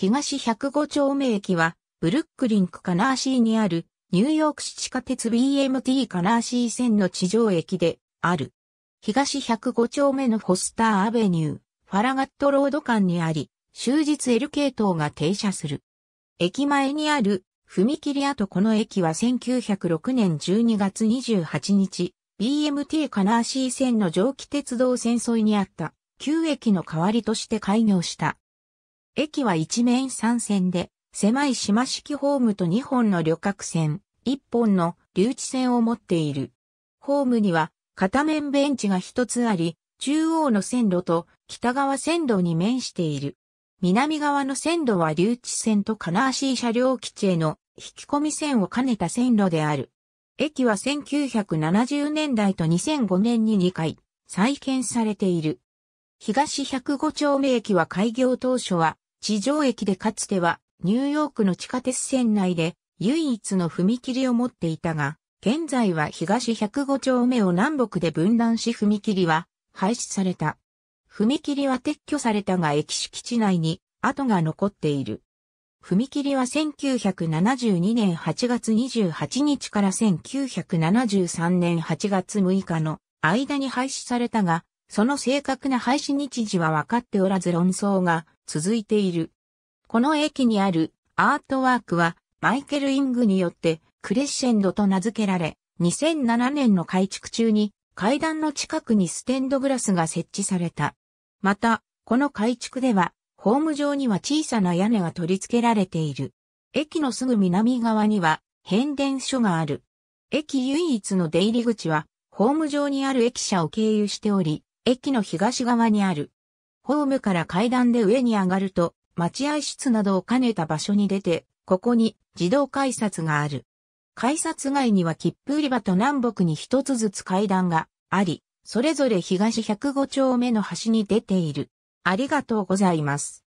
東105丁目駅は、ブルックリンクカナーシーにある、ニューヨーク市地下鉄 BMT カナーシー線の地上駅で、ある。東105丁目のフォスターアベニュー、ファラガットロード間にあり、終日 L 系統が停車する。駅前にある、踏切跡この駅は1906年12月28日、BMT カナーシー線の蒸気鉄道線沿いにあった、旧駅の代わりとして開業した。駅は一面三線で、狭い島式ホームと2本の旅客船、1本の留置船を持っている。ホームには片面ベンチが一つあり、中央の線路と北側線路に面している。南側の線路は留置線と金足車両基地への引き込み線を兼ねた線路である。駅は1970年代と2005年に2回再建されている。東105丁目駅は開業当初は地上駅でかつてはニューヨークの地下鉄線内で唯一の踏切を持っていたが、現在は東105丁目を南北で分断し踏切は廃止された。踏切は撤去されたが駅敷地内に跡が残っている。踏切は1972年8月28日から1973年8月6日の間に廃止されたが、その正確な廃止日時は分かっておらず論争が続いている。この駅にあるアートワークはマイケル・イングによってクレッシェンドと名付けられ、2007年の改築中に階段の近くにステンドグラスが設置された。また、この改築では、ホーム上には小さな屋根が取り付けられている。駅のすぐ南側には変電所がある。駅唯一の出入り口は、ホーム上にある駅舎を経由しており、駅の東側にある。ホームから階段で上に上がると、待合室などを兼ねた場所に出て、ここに自動改札がある。改札外には切符売り場と南北に一つずつ階段があり、それぞれ東105丁目の端に出ている。ありがとうございます。